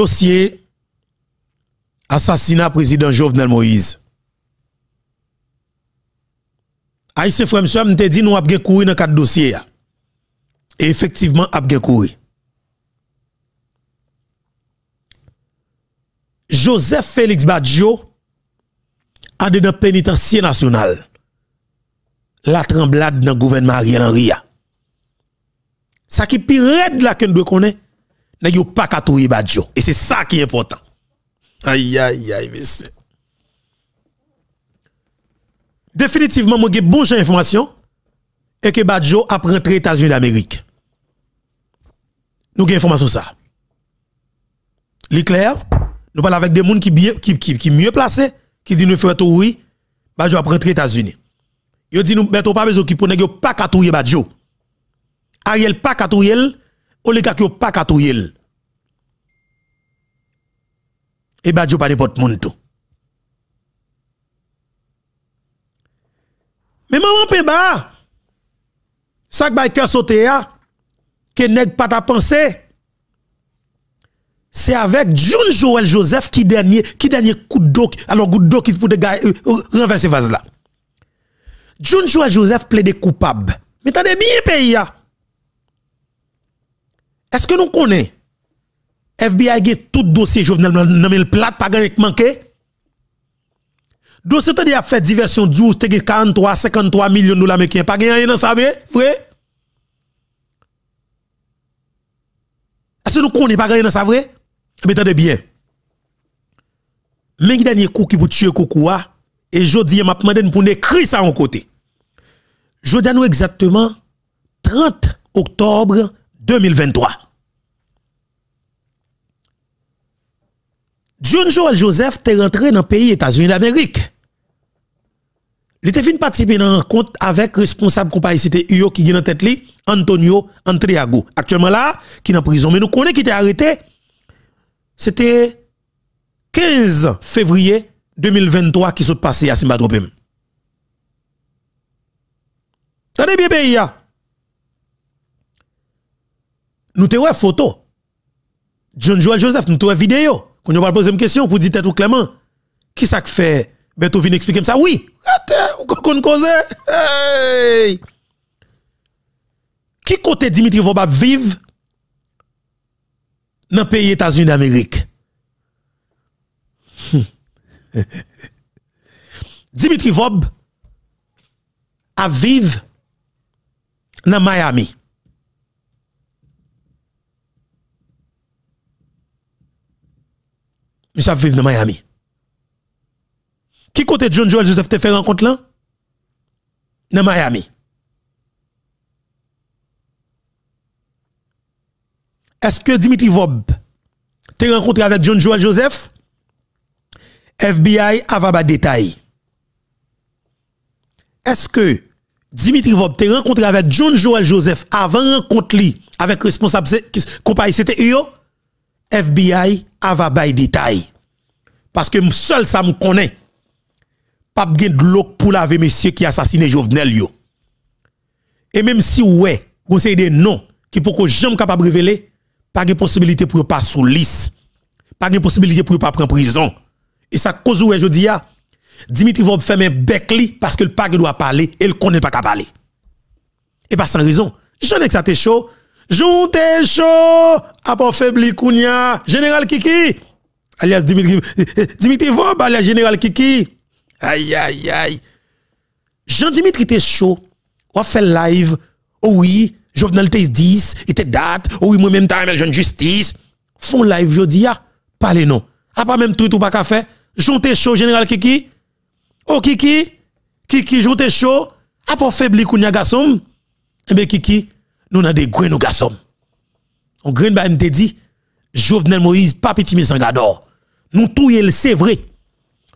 dossier assassinat président Jovenel Moïse. Aïssé nous m'te dit nous avons couru dans quatre dossiers. Et effectivement, avons couru. Joseph Félix Badjo a dans pénitencier national. La tremblade dans le gouvernement Ariel Henry. Ça qui pire de la qu'on doit connaître N'a yo pas katouye badjo et c'est ça qui est important aïe aïe aïe monsieur définitivement moi j'ai bonne information et que badjo a rentré États-Unis d'Amérique nous avons information sur ça l'éclair nous parlons avec des gens qui sont qui, qui, qui mieux placés qui dit nous faisons tout oui badjo a rentré États-Unis Ils dit nous mettons pas besoin qui pour pas badjo Ariel pas ka oligarque pas katouye. Et pa pas pot moun tout. Mais maman pe ça que baïker sauté ya, que nèg pas ta c'est avec John Joel Joseph qui dernier, qui dernier coup d'eau, alors coup d'eau qui pour euh, euh, renverser vase là. John Joel Joseph plaide coupable. Mais t'as des bien pays est-ce que nous connaissons FBI a tout dossier Jovenel Blanc le plat pas gagné manqué Dossier a fait diversion 12 43 53 millions de dollars américains pas gagné dans ça vrai Est-ce que nous connaissons pas gagné dans ça vrai Mais eh attendez bien. Mais dernier coup qui vous tuer Kokoua ah? et jodi m'a demandé pour écrire ça en côté. Jodi nous exactement 30 octobre 2023. John Joel Joseph est rentré dans le pays États-Unis d'Amérique. Il était venu participer à une rencontre avec responsable compagnie cité UO qui est dans tête Antonio Antriago. Actuellement là, qui est en prison. Mais nous connaissons qui était arrêté. C'était 15 février 2023 qui s'est passé à Simba Tenez bien pays Nous te photo. John Joel Joseph, nous te vidéo. Quand On va poser une question pour dire tout clairement. Qui ça que fait Beto vient expliquer ça Oui, on qu'on cause. Qui côté Dimitri va vivre dans le pays États-Unis d'Amérique Dimitri Vob a vive dans Miami. suis vivre dans Miami. Qui côté John Joel Joseph te fait rencontrer là? Dans Miami. Est-ce que Dimitri Vob te rencontré avec John Joel Joseph? FBI a pas détail. Est-ce que Dimitri Vob te rencontré avec John Joel Joseph avant rencontre avec responsable compagnie CTE? FBI ava bay détail. Parce que seul ça me connaît. Pas de l'eau pour laver monsieur qui assassiné Jovenel yo. Et même si ouais, conseil des noms qui pour que jamais capable révéler, pas de possibilité pour pas sous liste. Pas de possibilité pour pas prendre prison. Et ça cause ouais je dis ah, Dimitri va faire un bec parce que le pas doit parler et le connaît pas parler. Et pas sans raison. J'en ai que ça chaud Jonte chaud, après faibli Kounia, général Kiki, alias Dimitri, Dimitri Vob, alias général Kiki. Aïe, aïe, aïe. Jean-Dimitri était chaud, on fait live, oh oui, Jovenel le 10, il était date, oh oui, moi-même, t'as jeune justice. Font live, je dis, ah, parlez non. Ah, pas même tout, ou pas qu'à faire, Jonte chaud, général Kiki. Oh Kiki, Kiki, Jonte chaud, après faibli Kounia, garçon. Eh bien, Kiki, nous avons des grains, nous garçons. On grain, bah, m'te dit, Jovenel Moïse, pas petit sangador. Nous le c'est vrai.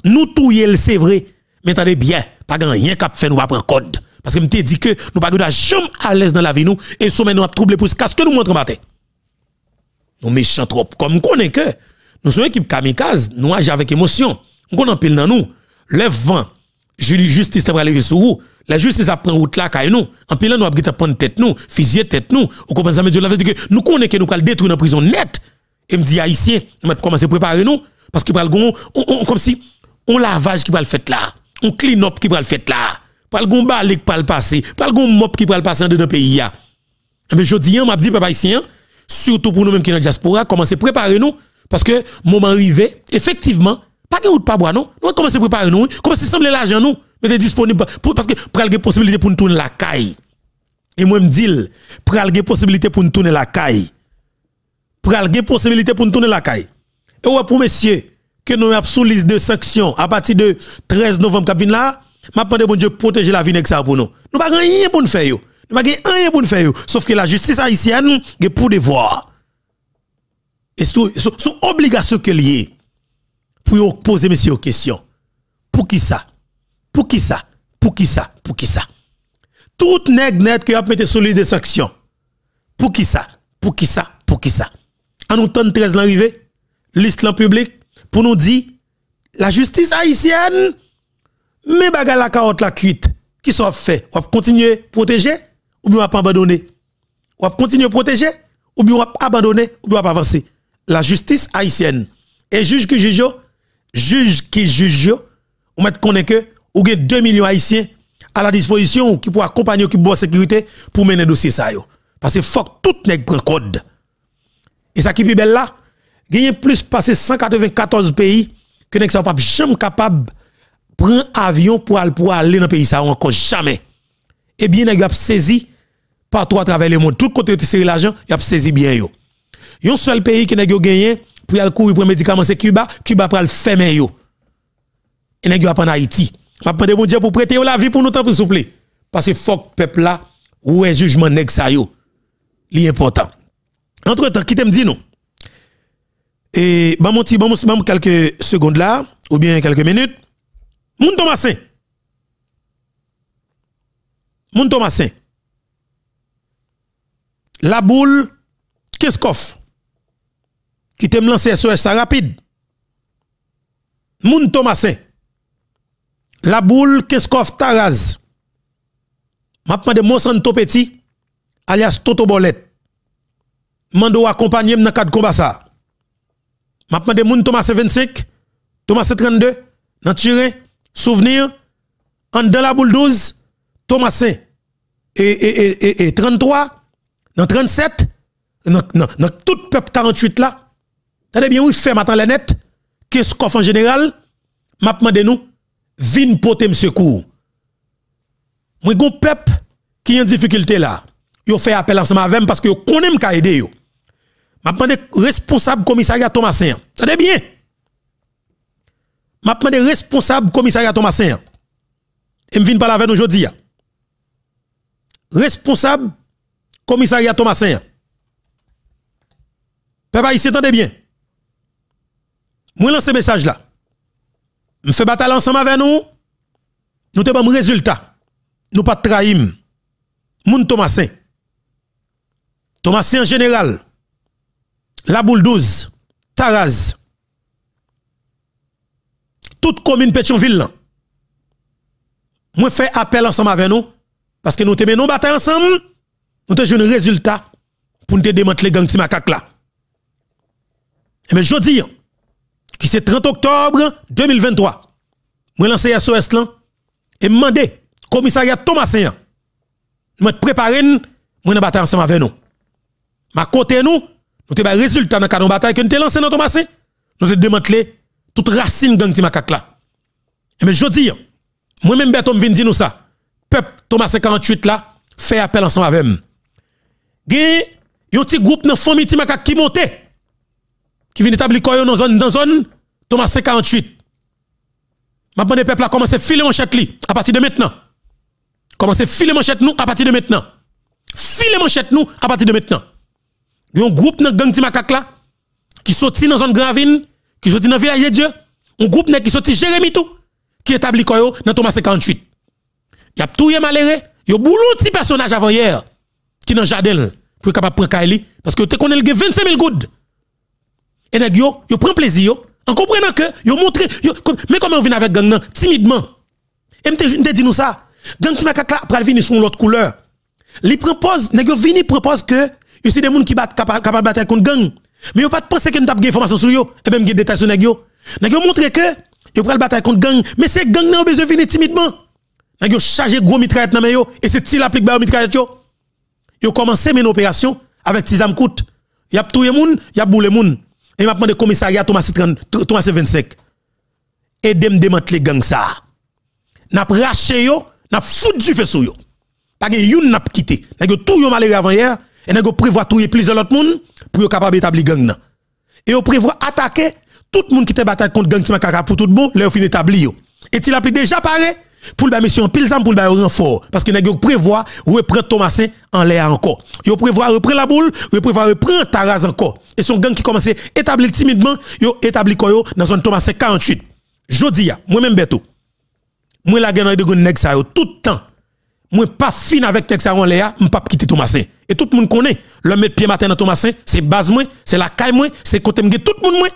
Nous le c'est vrai. Mais attendez bien, pas grand rien qu'à fait nous pas prendre code. Parce que m'te dit que nous pas jamais à l'aise dans la vie nous, et somme nous a troublé pour ce que nous montrons matin. Nous méchants trop. Comme connaissons que, nous sommes une équipe kamikaze, nous agissons avec émotion. Nous connaissons pile dans nous. Le vent, justice t'a aller sur vous. La justice a pris route là, car nous, en pile, nous avons pris tête nous, fusiller tête nous. Vous comprenez ça, l'a dit nous connaissons que nous allons détruire dans prison net. Et me dit, haïtien, nous allons commencer à préparer nous, parce qu'il y a comme si, on lavage qui va le faire là, on clean up qui va le faire là, pas le gon qui va le passer, pas le mob mop qui va le passer dans le pays. Mais eh je dis, hein, m'a dit, papa haïtien, surtout pour nous-mêmes qui sommes dans la diaspora, commencez à préparer nous, parce que moment arrivé, effectivement, pas de route pas bois, non? Nous commençons à préparer nous, comment à sembler l'argent nous, mais disponible parce que pour une possibilité pour nous tourner la caille. Et moi, je me dis, pour une possibilité pour nous tourner la caille. Pour une possibilité pour nous tourner la caille. Et ouais, pour messieurs, que nous avons sous liste de sanctions à partir de 13 novembre, qui là, m'a de bon Dieu protéger la vie avec ça pour nous. Nous n'avons rien pour nous faire. Nous n'avons rien pour nous faire. Sauf que la justice haïtienne est pour devoir. Et c'est une obligation y liée pour poser monsieur aux questions. Pour qui ça Pour qui ça Pour qui ça Pour qui ça Tout nèg net qui a mis sur liste de sanctions. Pour qui ça Pour qui ça Pour qui ça En nous 13 l'arrivée, liste public pour nous dire la justice haïtienne mais baga la carotte la cuite qui sont fait On va continuer protéger ou bien on va abandonner On va continuer protéger ou bien on va abandonner ou bien on va avancer la justice haïtienne et juge que juge juge qui juge on ou mettre que ou gen 2 millions haïtiens à la disposition qui pour accompagner qui bon sécurité pour mener dossier ça yo. Parce que fuck tout nèg prend code. Et ça qui plus belle là, a plus passé 194 pays que nèg ça pas jamais capable prendre avion pour aller pour aller dans pays ça encore jamais. Eh bien nèg a saisi partout à travers le monde, tout côté de l'argent, il a saisi bien yo. un seul pays qui nèg gagné pour aller courir pour médicament c'est Cuba, Cuba pral le fermer yo. Et nèg yo en Haïti. M'a demandé bon Dieu pour prêter la vie pour nous s'il vous plaît. Parce que fuck peuple là où un jugement nèg ça yo. Li important. Entre-temps, qui te dit non Et Je mon petit ben quelques secondes là ou bien quelques minutes. Moun Thomasin. Moun Thomasin. La boule qu'est-ce Keskov qui t'aime lancer SOS ça rapide. Moun Thomasin. La boule Keskov Taraz. Mapman de Monsanto Petit, alias Toto Bolet. Mando accompagner dans cadre combat ça. m'a de Moun Thomas 25, Thomas 32, dans Turin, Souvenir, en de la boule 12, Thomasin et, et, et, et, 33, dans 37, dans tout peuple 48 là, Tade bien, oui, fait matin la net. Qu'est-ce qu'on fait en général? M'a demandé nous, vin pote me secours. Moi, gon peuple qui en difficulté là. Yo fait appel ensemble avec parce que yo connaît ka aider yo. M'a demandé responsable commissariat Thomasin. Tade bien. M'a demandé responsable commissariat Thomasin. Et me vin parler avec nous aujourd'hui. Responsable commissariat Thomasin. Peuple ici, tendez bien. Moi lance message là. Je fais bataille ensemble avec nous. Nous avons un résultat. Nous pas trahim. Moun Thomasin. Thomasin en général. La Bouldouse. Taraz. Toute commune Pétionville là. Moi fais appel ensemble avec nous parce que nous te menons bataille ensemble. Nous te un résultat pour nous te démanteler gang Timakak là. Et eh mais je dis qui c'est 30 octobre 2023. Moi lancé SOS là et demandé commissariat Thomasin. Moi préparer moi dans bataille ensemble avec nous. Ma côté nous, nous avons résultat dans canon bataille que nous avons lancé dans Thomasin. Nous te démantelé toute racine gang Timakak là. Et mais je dis, moi-même, Bertom vient dire nous ça. Peuple Thomasin 48 là, fait appel ensemble avec nous. Il y a un petit groupe dans la famille Timakak qui monte qui vient établir quoi dans zone dans zone Thomas 48. M'a le peuple à filer manchette li à partir de maintenant. Commencez filer manchette nous à partir de maintenant. Filer manchette nous à partir de maintenant. Il y a un groupe dans gang Timakak là qui sorti dans zone Gravine, qui sorti dans village de Dieu, un groupe qui sorti Jérémy tout qui établit quoi dans Thomas 48. Il y a tout malheureux, il y a de petits personnages avant hier qui dans jardin pour capable prendre Kaili parce que tu connais le 25 000 gouttes et nèg yo, yo prend plaisir en comprenant que yo montre mais comment on vient avec gang nan timidement. Et m'te dit nous ça. Gang ti makak la pral venir son l'autre couleur. Li propose nèg yo vini propose que yo c'est des gens qui capables capable battre contre gang. Mais yo pas de penser que nous avons des informations sur yo et même des détails sur nèg yo. Nèg yo montre que yo pral bataille contre gang mais c'est gang nan besoin venir timidement. Nèg yo charger gros mitraillette nan yo et c'est ti l'applique ba mitraillette yo. Yo commencé une opération avec Tizam Kout. Y a tout le y a boule moun. Et m'a le commissariat Thomas 25. Et de démanteler gang ça. N'a pas raché yo, n'a foutu du sur yo. Pas que youn n'a pas quitté. N'a que tout yo malheureux avant hier, et n'a que prévoit tout plusieurs autres monde pour capable d'établir gang nan. Et on prévoit attaquer tout le monde qui te bataille contre gang Timakaka pour tout bon, là fin établi Et il a pris déjà pareil pour la mission pile pour le renfort parce que nèg prévoit reprendre Thomasin en l'air encore. Yo prévoit reprendre la boule, yo prévoit reprendre Taraz encore. Et son gang qui commençait à établir timidement, yo établi koyo dans zone Thomas 48. Jodi moi-même Beto. Moi la gang de nèg tout le temps. Moi pas fin avec Nexa, en l'air, pas quitter Thomasin. Et tout le monde connaît, le met pied matin dans Thomasin, c'est base moi, c'est la caille moi, c'est côté moi. tout le monde moi.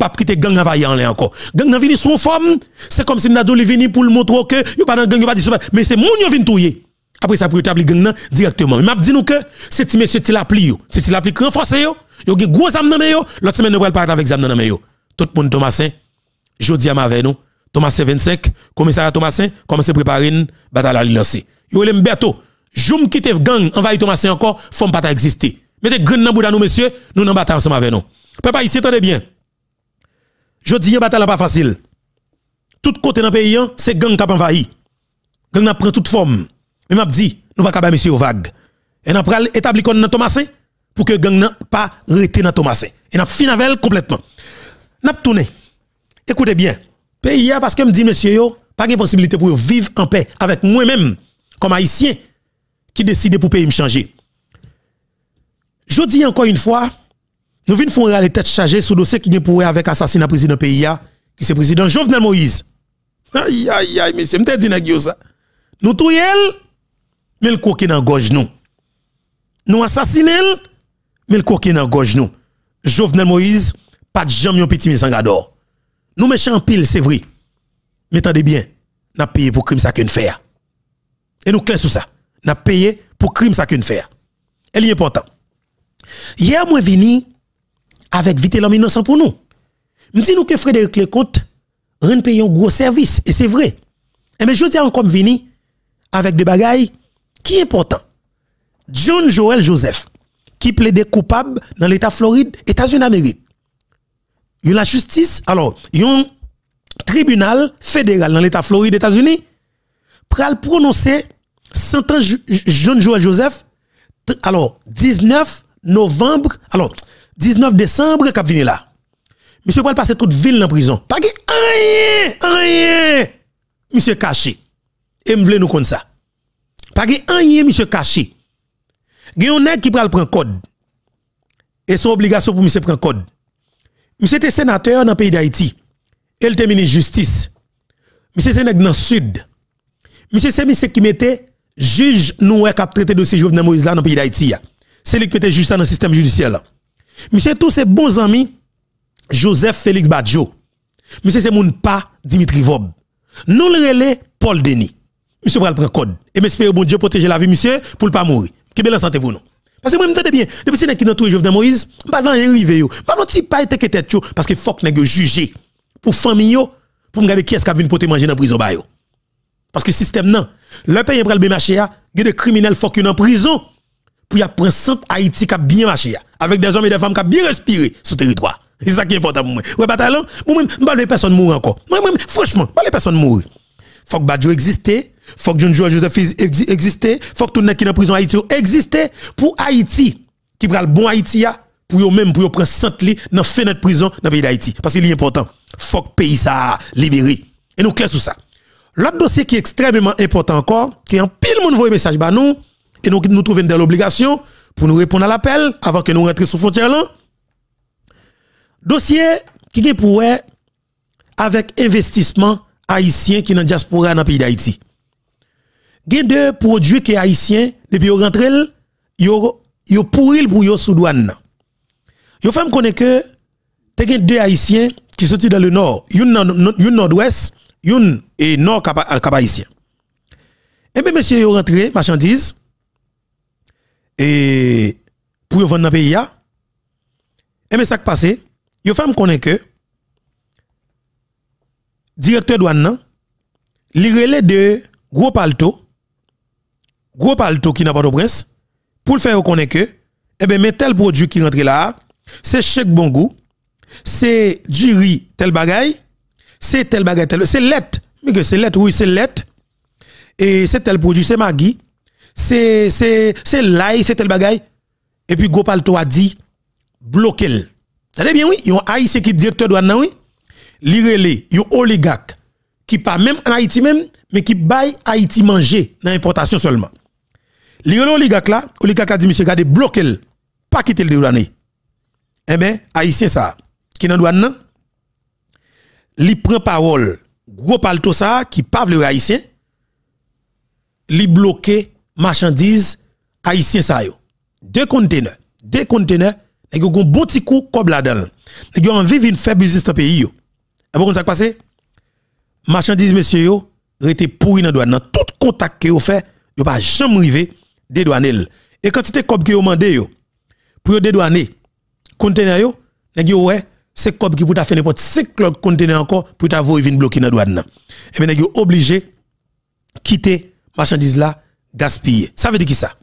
pas quitter gang envahir en l'air encore. Gang nan vini son forme, c'est comme si nous doli vini pour le montrer que yo pas dans gang yo pas mais c'est moun yo vinn touyer. Après ça, pour établir gang directement. Mais m'a dit nous que c'est ti monsieur ti l'appli yo, c'est ti l'appli renforcé yo. Yo gen gros zam nan yo, l'autre semaine nous pral parler avec zam nan yo. Tout le monde Thomasin, jodi à avec nous. Thomasin 25, à Thomasin, commence préparer une bataille à lancer. Yo bientôt, Mberto, joum quitte gang envahi Thomasin encore, forme pas exister. Mais gang nan bouda nous messieurs, nous nan bataille ensemble avec nous. Papa ici attendez bien. Jodi yon bataille pas facile. Tout côté dans pays hein, c'est gang qui a envahi. Gang prend toute forme. Mais m'a dit, nous pas capable monsieur vague. Et n'a pral établi qu'on dans Thomasin pour que gang n'a pas rete dans Thomasin. Et n'a fini avec complètement. N'a tourné. Écoutez bien. Pays parce que me dit monsieur yo, pas de possibilité pour vivre en paix avec moi-même comme haïtien qui décide pour pays me changer. Je dis encore une fois, nous venons faire les têtes chargées sur le dossier qui est pour avec assassinat président pays qui c'est président Jovenel Moïse. Aïe aïe aïe, monsieur, me dit ça. Nous yel mais le coquin dans gorge nous. Nous assassinons, mais le coquin dans gorge nous. Jovenel Moïse, pas de jambes yon petit misangador. Nous méchants pile, c'est vrai. Mais attendez bien, n'a payé pour crime ça qu'on fait. Et nous clés sur ça. N'a payé pour crime ça qu'on fait. Elle est important. Hier, moi venu... avec vite l'homme innocent pour nous. Je dis que Frédéric Leconte rend paye un gros service. E Et c'est vrai. Et mais je dis encore vini avec des bagailles qui est important, John Joel Joseph, qui plaide coupable dans l'État Floride, États-Unis d'Amérique. La justice, alors, un tribunal fédéral dans l'État Floride, États-Unis, le prononcer sentence John Joel Joseph, alors, 19 novembre, alors, 19 décembre, cap vini là. Monsieur pral passer toute ville en prison. Pas rien, rien, monsieur caché. Et m'vle nous comme ça. Pas rien, monsieur caché. a yon qui pral prend code. Et son obligation pour monsieur prend code. Monsieur était sénateur dans le pays d'Haïti. Et était ministre justice. Monsieur était dans le sud. Monsieur c'est monsieur qui mettait juge nous qui e a traité dossier Jovenel Moïse là dans le pays d'Haïti. C'est lui qui mettait juste dans le système judiciaire Monsieur tous ses bons amis Joseph Félix Badjo. Monsieur c'est mon pas Dimitri Vob. Nous le relais Paul Denis monsieur va prendre code. Et m'espère bon Dieu protéger la vie monsieur pour ne pas mourir. Que belle santé pour nous. Parce que moi, je bien, depuis que qui dans tout Jovenel Moïse, je ne vais yo Je ne pas été pas être tête parce que faut que jugé. juger pour famille, pour regarder qui est-ce qui vient pour te manger dans la prison. Bah, parce que le système, non. Le pays est bien marché, il y a des criminels qui sont en prison pour y prendre centre Haïti qui a bien marché, avec des hommes et des femmes qui a bien respiré sur le territoire. C'est ça qui est important pour moi. Ouais, bataillon, moi-même, je ne vais pas personne mourir encore. Moi-même, franchement, je ne personnes pas personne mourir. faut que Badjo existe faut que John Joseph existe, faut que tout le qui est en prison Haïti existe pour Haïti, qui prend le bon Haïti, pour eux-mêmes, pour eux prendre 100 li dans fenêtre prison dans le pays d'Haïti. Parce qu'il est important. Faut que le pays ça libéré. Et nous clair sur ça. L'autre dossier qui est extrêmement important encore, qui est en pile monde voit message ba nous, et nous nous trouvons dans l'obligation pour nous répondre à l'appel avant que nous rentrions sous frontière là. Dossier qui est pour avec investissement haïtien qui est dans diaspora dans le pays d'Haïti y a deux produits qui haïtiens depuis qu'ils rentrent, ils ont pourri pour yon sous douane. Yon femme me que te gen deux haïtiens qui sont dans le nord, une nord-ouest, une et nord cap haïtien. Et eh bien monsieur yon rentre marchandise et pour vendre dans le pays Et eh bien ça qui passé, ils femme me que directeur douane, relè de gros palto Gopalto qui n'a pas de prince, pour le faire reconnaître que, eh bien, mais tel produit qui rentre là, c'est chèque bon goût, c'est du riz, tel bagaille, c'est tel bagaille, tel, c'est lait Mais que c'est lait oui, c'est lettre. Et c'est tel produit, c'est magui, c'est, c'est, c'est l'ail, c'est tel bagaille. Et puis, Gopalto a dit, bloquez-le. C'est bien, oui, ils ont haïtien qui directeur douane, oui. y ils oligarque qui pas même en Haïti même, mais qui baille Haïti manger dans l'importation seulement. Les oligarques là, oligarque a dit monsieur gardez bloquez pas quitter le douane. Eh bien, haïtien ça qui dans douane Li prend parole, gros palto ça qui parle le haïtien. Li bloqué marchandises haïtien ça yo. Deux conteneurs, deux conteneurs, et bon petit coup comme là-dedans. Nèg yo envie vinn faire business dans pays yo. Et bon ça passé Marchandises monsieur yo rete pourri dans douane, tout contact que yo fait, yo pas jamais arriver dédouaner. Et quand le cob qui a demandé pour dédouaner, conteneur yo, nèg ouais, c'est cob qui pour ta faire n'importe 5 de conteneur encore pour ta voyer bloquer dans douane Et eh bien il obligé quitter marchandise là gaspiller. Ça veut dire qui ça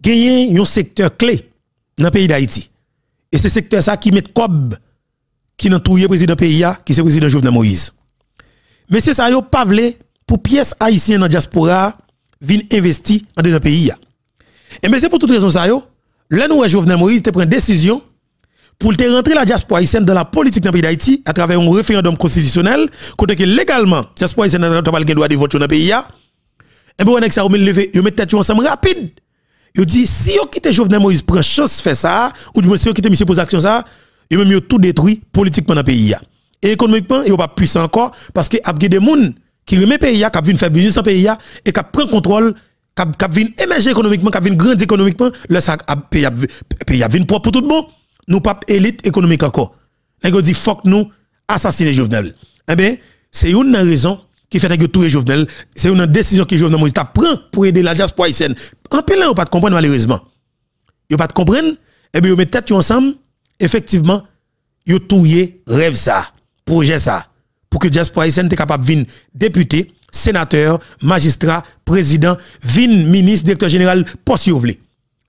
Gagner un secteur clé dans le pays d'Haïti. Et c'est secteur ça qui met cob qui n'a le président pays qui est le président Jovenel Moïse. Mais c'est ça yo pas pour pièces haïtiennes dans diaspora viennent investir dans le pays. Et eh bien c'est pour toute raison ça, là nous, Jovenel Moïse, te prend une décision pour te rentrer la diaspora haïtienne dans la politique dans pays d'Haïti à travers un référendum constitutionnel, côté que légalement, la diaspora haïtienne n'a pas le droit de voter dans le pays. Et eh bien on a ça, on levé, met tête ensemble rapide. Il dit, si on quitte Jovenel Moïse, prend chance fait ça, ou du moins si on quitte M. Posaction ça, il même tout détruit politiquement dans le pays. Et économiquement, il ne pas puissant encore parce que y a des gens qui remet pays qui vient faire business en pays et qui prend contrôle qui vient émerger économiquement qui vient grandir économiquement le ça ah, pays vient propre pour tout le monde nous pas élite économique encore nèg dit fuck nous assassiner Jovenel eh bien c'est une raison qui fait que tout est Jovenel c'est une décision que Jovenel Moïse prend pour aider la diaspora haïtienne en plein on pas comprendre malheureusement comprennent pas comprendre eh bien ils met tête ensemble effectivement yo touyer rêve ça projet ça pour que Jasper haïtienne soit capable de venir député, sénateur, magistrat, président, venir ministre, directeur général, poste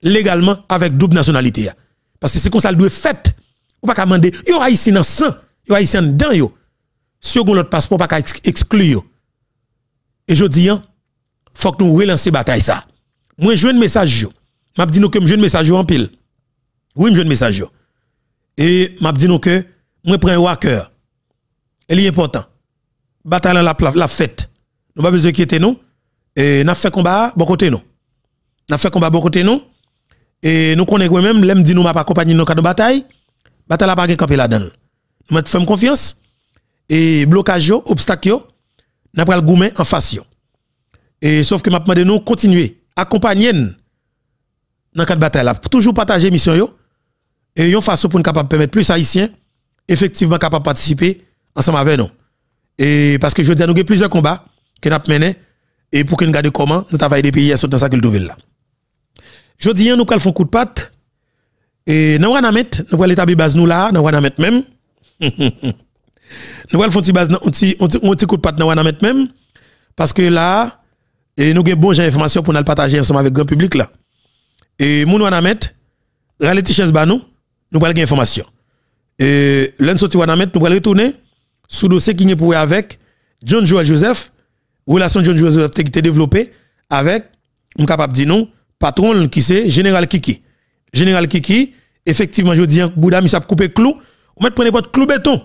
légalement avec double nationalité. Parce que c'est comme ça le doit fait. Ou pas demander, yo ici dans sang, yo haïtien Si yo. Second l'autre passeport pas exclure. Et je dis, hein, faut que nous relancer bataille ça. Moi je un message yo. M'a dit nous que je un message en pile. Oui, je un message yo. Et m'a dit nous que moi prends un cœur elle est importante. Bataille la, la fête. Nous pas besoin de nous. Et nous fait combat bon côté nous. Nous fait combat bon côté nous. Et nous connaissons même, l'aime dit nous m'a pas accompagné dans cadre bataille. Bataille pas camper là-dedans. Nous faisons confiance. Et blocage, yo, obstacle, yo, nous prenons le gourmet en face. Yo. Et sauf que m'a demandé nous continuer, accompagner dans la bataille là, toujours partager mission yo et yon façon pour nous capable permettre plus haïtiens effectivement capable participer ensemble avec nous. Et parce que je dire, nous avons plusieurs combats que nous ont menés et pour que nous gardions comment nous travaillons des pays à dans ça que nous là. Je dis, nous avons fait un coup de patte et nous allons mettre, nous allons établir base nous là, nous allons mettre même. nous allons faire un petit coup de patte, nous allons mettre même. Parce que là, et nous avons bonnes information pour nous partager ensemble avec le grand public là. Et nous allons mettre, réalité chez nous, nous allons l'information Et l'un mettre, nous allons retourner sous dossier qui est pour avec John Joel Joseph, relation John Joel Joseph qui était développée avec, on capable de dire non, patron qui c'est Général Kiki. Général Kiki, effectivement, je dis, hein, Bouddha, il s'est coupé clou, ou mettre prenez votre clou béton,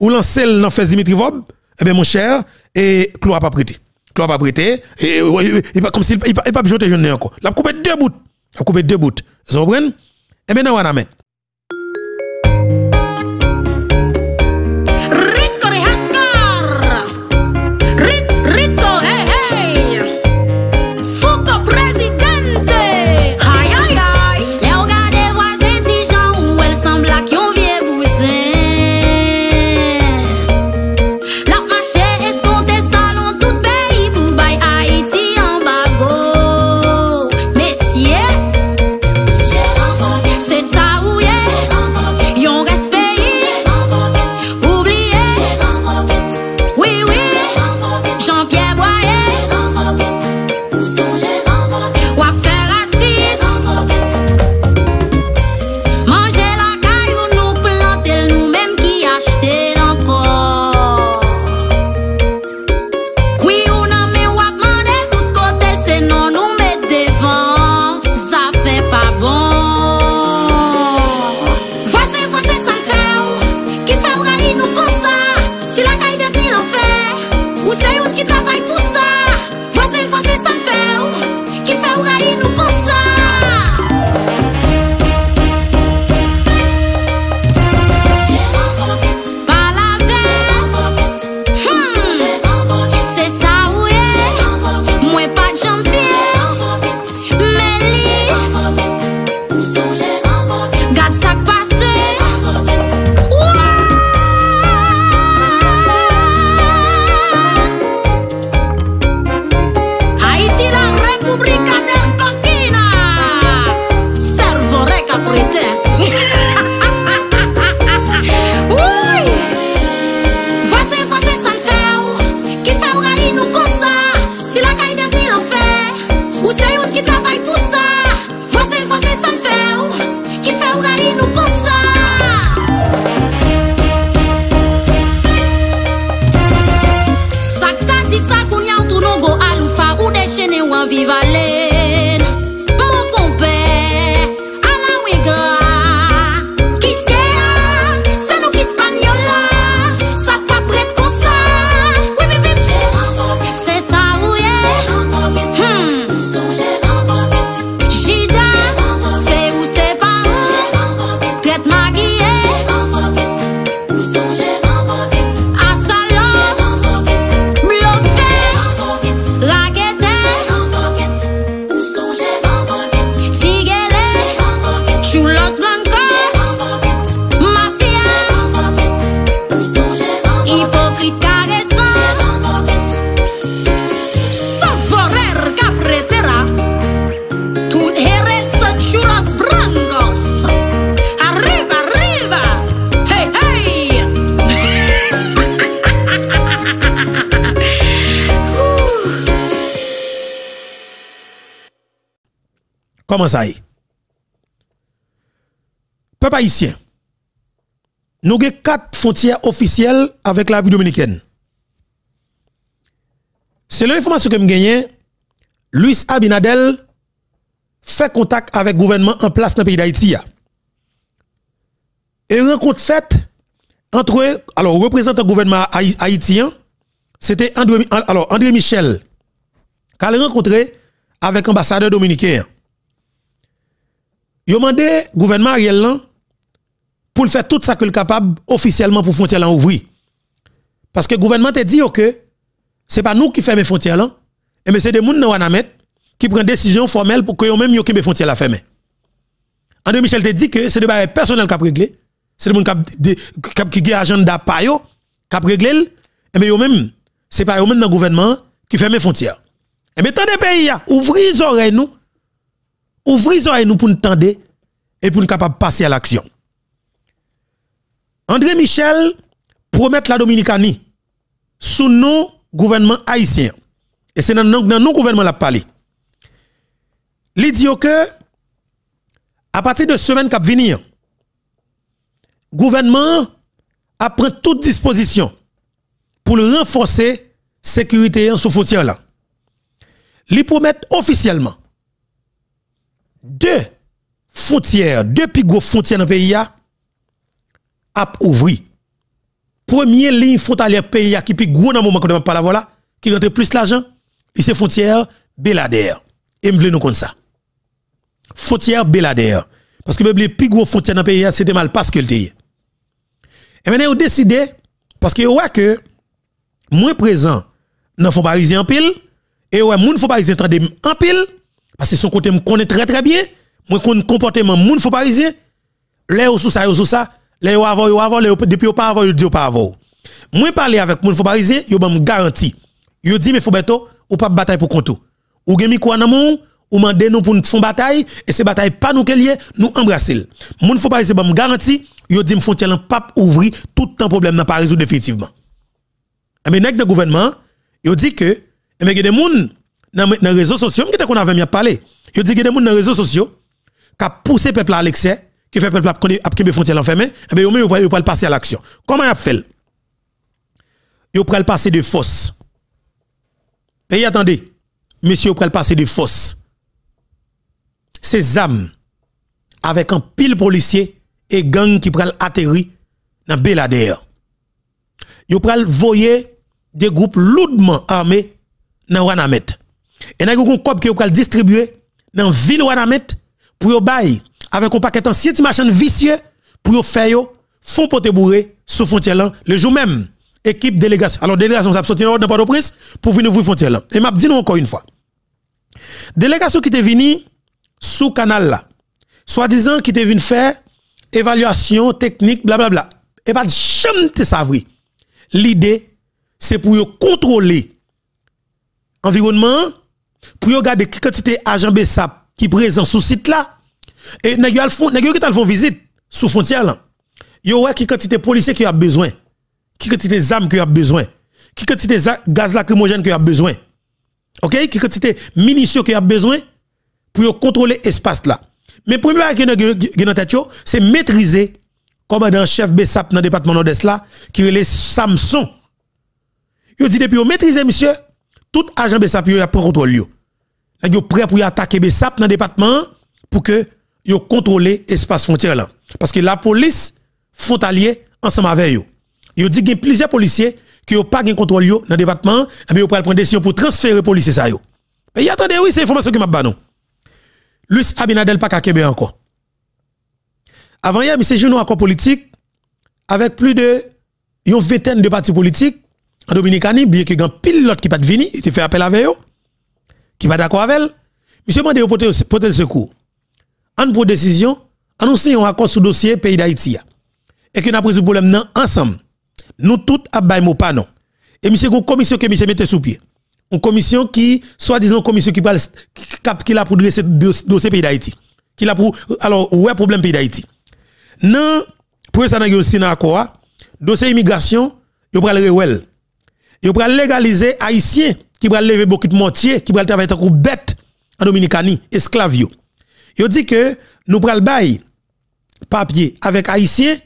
ou lancel dans fesse Dimitri Vob, eh bien, mon cher, et clou a pas prêté. Clou a pas prêté, et il pas comme s'il, il pas jeté jeune encore. Il a coupé deux bouts. Il a coupé deux bouts. Vous comprenez? Et eh bien, non, on mettre. Comment ça est? Peuple haïtien, nous avons quatre frontières officielles avec la dominicaine. C'est l'information que je gagne. Luis Abinadel fait contact avec le gouvernement en place dans le pays d'Haïti. Et rencontre faite entre, alors, représentant du gouvernement haïtien, c'était André, André Michel, qui a rencontré avec l'ambassadeur dominicain. Yo demandé gouvernement Ariel là pour faire tout ça que le capable officiellement pour frontière frontières ouvrir. Parce que gouvernement te dit que c'est pas nous qui fermons frontières là, et mais c'est des gens qui prennent décision formelle pour que eux même yo les frontière la André Michel te dit que c'est des personnels personnel qui a réglé, c'est des gens qui un agenda pa yo, qui a réglé, et mais même c'est pas eux même dans gouvernement qui ferme frontières. Et tant de pays ouvrir les oreilles nous ouvrir les nous pour nous tendre et pour nous capable passer à l'action. André Michel promet la Dominicanie sous nos gouvernements haïtien. Et c'est dans nos gouvernement la parlé. Il dit que à partir de semaine qui venir, gouvernement a pris toute disposition pour renforcer sécurité sous frontière là. Il promet officiellement deux frontières, deux plus grosses frontières dans le pays a ouvert. Première ligne frontalière pays qui plus gros dans le moment voilà, qui rentre plus l'argent, c'est frontière Belader. Et me nous comme ça. Frontière Belader. Parce que les plus gros frontières dans le pays c'était mal parce que Et maintenant, vous décidez, parce que vous voyez que moins présent dans le parisien en pile, et ouais, faut pas parisien en pile, parce que son côté me connaît très très bien. Moi connais comportement moun faut parisien. Là sous ça sous ça, là avant yo avant depuis pas avant yo dit pas avoir. Moi parler avec moun faut parisien, yo me garantie. Yo dit mais faut beto, ou pas bataille pour compte. Ou gen mi quoi nan mon ou mandé nous pour fond bataille et ces bataille pas nous qu'elle nous embrasser. Moun faut parisien me garantie, yo dit me font un pape ouvrir tout temps problème n'a pas résoudre définitivement. Mais eh nek de gouvernement, yo dit que mais eh des moun dans les réseaux sociaux, je qu'on avait bien parlé. Je dis que des gens dans les réseaux sociaux qui poussé les peuple à l'excès, qui fait le peuple à qui les l'enfermé, et eh bien, ils ont pas passer à l'action. Comment ils fait Ils peuvent passer de force. Et eh, attendez, monsieur, ils ont le passer de force. Ces âmes, avec un pile policier et gang qui prennent atterri dans Belader. Ils peuvent voyer des groupes lourdement armés dans Wanamet. Et n'a un cop qui est distribué dans ville Wanamet pour yo bail avec un paquet de 7 machin vicieux pour yo faire yo font pote bourré sous frontière là le jour même équipe délégation alors délégation ça sorti dans port de prince pour venir ouvrir frontière là et m'a dit encore une fois délégation qui est venue sous canal là soi-disant qui est venue faire évaluation technique blablabla bla, bla. et pas de ça, savri l'idée c'est pour contrôler environnement pour regarder quelle quantité agent BESAP qui présent sur site là et nèg qui font visite sous frontière là yo ouais qui quantité policiers qui a besoin qui quantité armes qui a besoin qui quantité gaz lacrymogène qui a besoin OK qui quantité munitions qui a besoin pour contrôler espace là mais le qui dans tête c'est maîtriser commandant chef BESAP dans le département nord-est là qui est Samson yo dit depuis yo maîtriser monsieur tout agent BESAP yo a pris contrôle ils sont prêts pour attaquer sapes dans le département pour que yo contrôler lespace frontière là. Parce que la police allier ensemble avec eux. Ils dit qu'il y a plusieurs policiers qui n'ont pas de contrôle dans le département, et eh bien pouvez prendre décision pour transférer les policiers ça yo. Mais attendez, oui, c'est information que m'a banné. Luis Abinadel pas de encore. Avant a un Juno encore politique avec plus de yon vingtaine de partis politiques en Dominicanie, bien que grand pile pilote qui pas vini, il fait appel avec eux qui va d'accord avec elle. Monsieur vous porter le secours. En pour décision, annoncer un accord sur le dossier pays d'Haïti. Et que nous avons pris le problème ensemble. Nous tous avons mot pas non. Et monsieur, une commission que monsieur mettez sous pied. Une commission qui, soi-disant, commission qui parle, qui a pour dresser dossier pays d'Haïti. Qui l'a pour, alors, où est problème pays d'Haïti? Non, pour ça, nous avons aussi un accord, hein. dossier immigration, il prenez le Ils Yo pral légaliser haïtiens qui va lever beaucoup de mortier, qui va travailler groupe bête en Dominicanie, esclavio. Yo dit que nous pral bail papier avec haïtien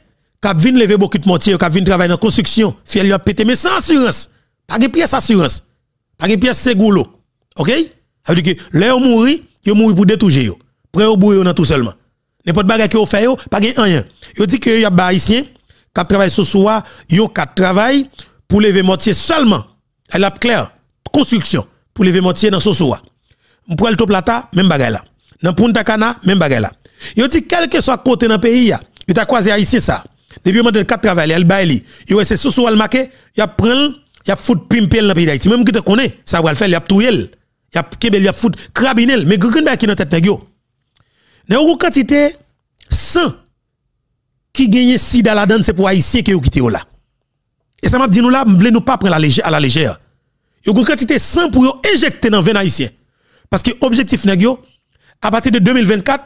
qui vinn lever beaucoup de mortier, qui vinn travailler dans construction, fiel lui pété mais sans assurance. Pas de pièce assurance. Pas de pièce seguro. OK Ça veut dire que là mouru, mouri, yo mouri pour détourner. yo. Prend au bouillon tout seulement. N'importe bagage qui vous fait yo, pas de rien. Yo dit que y a haïtien qui travaille ce soir, yo qui travaille pour lever mortier seulement. Elle a clair construction pour lever montier dans Sosoa. Pour top Plata, même bagaille là. Dans Punta Cana, même bagaille là. Yo dit quel que soit côté dans le pays, il t'a croisé haïtien ça. Depuis moment de 4 travail, elle baili. Yo c'est Sosoa le marqué, y a prend, y a foot pimpel dans le pays d'Haïti. Même qui te connaît, ça va le faire, y a il Y a kebel, y a foot crabinel, mais grand qui dans tête nèg yo. Dans une quantité 100 qui gagne si la c'est pour haïtien qui yo quitté là. Et ça m'a dit nous là, m'vle nous pas prendre à la légère yon une quantité 100 pour injecter dans 20 haïtien. Parce que objectif à partir de 2024,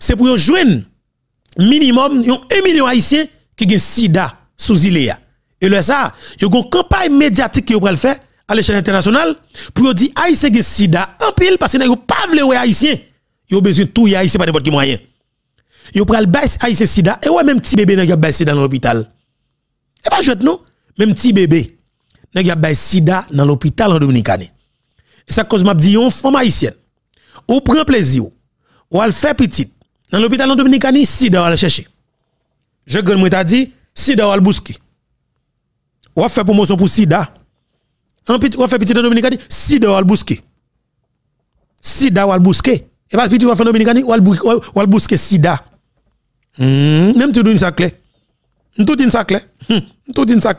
c'est pour joindre minimum 1 million haïtiens qui gen sida sous iléa. Et le ça, yo une campagne médiatique qui va faire à l'échelle internationale pour dire haïtien gen sida en pile parce que yon pas vle haïtien. Yo besoin tout haïtien pas n'importe qui moyen. Yo pral baisse haïtien sida et ouais même petit bébé nèg baisse sida dans l'hôpital. Et pas bah, non, même petit bébé nèg y a sida dans l'hôpital en Dominicani. Et ça cause m'a dit yon femme haïtienne. Ou prend plaisir ou al fait petit. dans l'hôpital en Dominicani, sida va chercher. Je gagne moi t'a dit sida va bousquer. Ou fait promotion pour sida. En petit ou fait petit en Dominicani? sida va bousquer. Sida va bousquer. Et pas petit ou faire Dominicane, ou va bousquer sida. Hmm, même tu donnes ça clair Tout une ça clair hmm, Tout une ça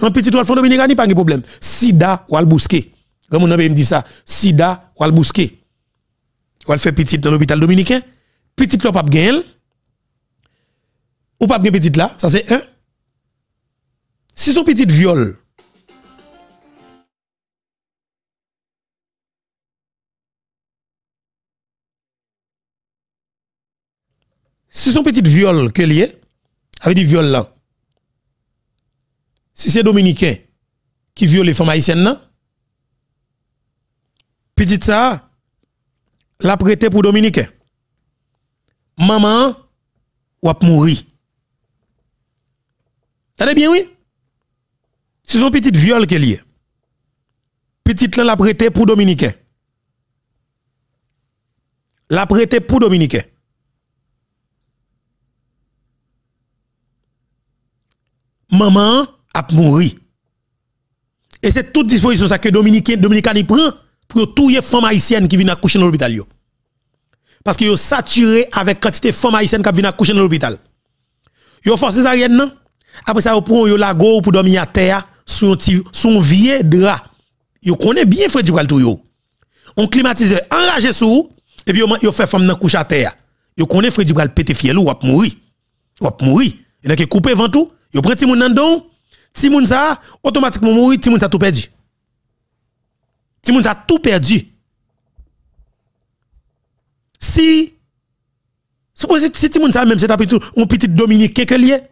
un petit n'y a pas de problème. Sida ou bousquet. Comme on a me dit ça, Sida ou bousquet. Ou fait petit dans l'hôpital dominicain. Petit l'op pas gagné. Ou pas bien petit là, ça c'est un. Si son petit viol, si son petit viol que lié, avec du viol là, si c'est Dominicain qui viole les femmes haïtiennes, Petite ça, la prêté pour Dominicain. Maman, ou a mouri. T'allez bien, oui? C'est son petite viol qu'elle y est. Petite là, la prêté pour Dominicain. La prêté pour Dominicain. Maman, à mourir. Et c'est toute disposition ça que Dominicain, Dominicain prend pour tous les femmes haïtiennes qui viennent coucher dans l'hôpital. Parce que sont saturé avec quantité de femmes haïtiennes qui viennent coucher dans l'hôpital. Yo force non après ça, vous prenez yo lago pour dormir à terre sur un vieux drap. Vous connaissez bien Freddy Vous On climatise enragé sous et puis vous fait femme dans coucher à terre. Vous connaissez Freddy Waltou pété fiel ou À mourir. Ou ap mouri. Vous a coupé tout. vous prenez petit moun nan don, si ça, automatiquement mourir, moun ça tout perdu. moun ça tout perdu. Si, si moun ça même c'est un petit Dominique Kekelier